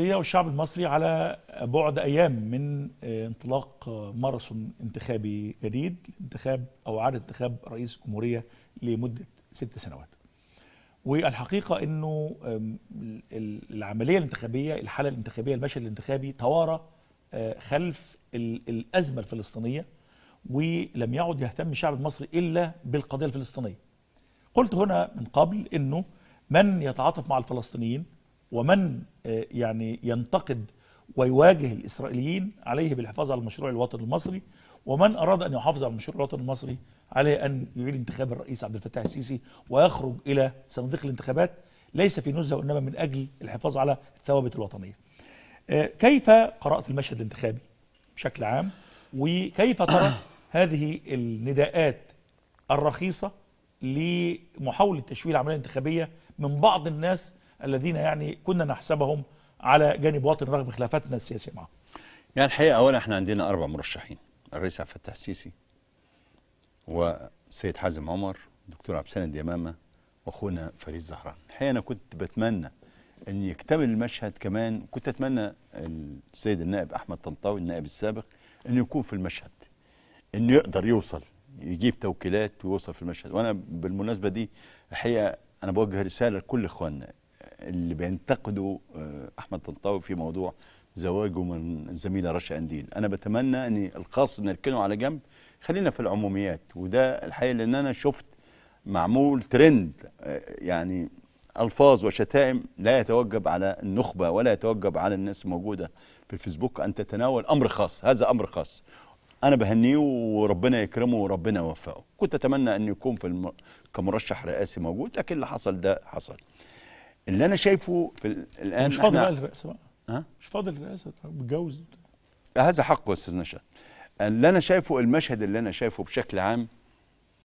هي والشعب المصري على بعد ايام من آه، انطلاق آه، ماراثون انتخابي جديد انتخاب او اعاده انتخاب رئيس جمهوريه لمده ست سنوات. والحقيقه انه العمليه الانتخابيه الحاله الانتخابيه المشهد الانتخابي توارى آه، خلف الازمه الفلسطينيه ولم يعد يهتم الشعب المصري الا بالقضيه الفلسطينيه. قلت هنا من قبل انه من يتعاطف مع الفلسطينيين ومن آه، يعني ينتقد ويواجه الإسرائيليين عليه بالحفاظ على المشروع الوطني المصري ومن أراد أن يحافظ على المشروع الوطني المصري عليه أن يعيد انتخاب الرئيس عبد الفتاح السيسي ويخرج إلى صناديق الانتخابات ليس في نزهة وإنما من أجل الحفاظ على الثوابت الوطنية آه، كيف قرأت المشهد الانتخابي بشكل عام وكيف ترى هذه النداءات الرخيصة لمحاولة تشويه العملية الانتخابية من بعض الناس الذين يعني كنا نحسبهم على جانب وطن رغم خلافاتنا السياسيه معهم. يعني الحقيقه اولا احنا عندنا اربع مرشحين الرئيس عبد الفتاح السيسي وسيد حازم عمر الدكتور عبد السند يمامه واخونا فريد زهران. الحقيقه انا كنت بتمنى ان يكتمل المشهد كمان كنت اتمنى السيد النائب احمد طنطاوي النائب السابق انه يكون في المشهد انه يقدر يوصل يجيب توكيلات ويوصل في المشهد وانا بالمناسبه دي الحقيقه انا بوجه رساله لكل اخواننا اللي بينتقدوا آه، احمد طنطاوي في موضوع زواجه من الزميله رشا انديل انا بتمنى ان الخاص نركنه على جنب خلينا في العموميات وده الحقيقه لان انا شفت معمول ترند آه، يعني الفاظ وشتائم لا يتوجب على النخبه ولا يتوجب على الناس الموجوده في الفيسبوك ان تتناول امر خاص هذا امر خاص انا بهنيه وربنا يكرمه وربنا يوفقه كنت اتمنى ان يكون في الم... كمرشح رئاسي موجود لكن اللي حصل ده حصل اللي انا شايفه في الان مش فاضل الرئاسه بقى ها مش فاضل الرئاسه متجوز هذا حقه يا استاذ نشأ اللي انا شايفه المشهد اللي انا شايفه بشكل عام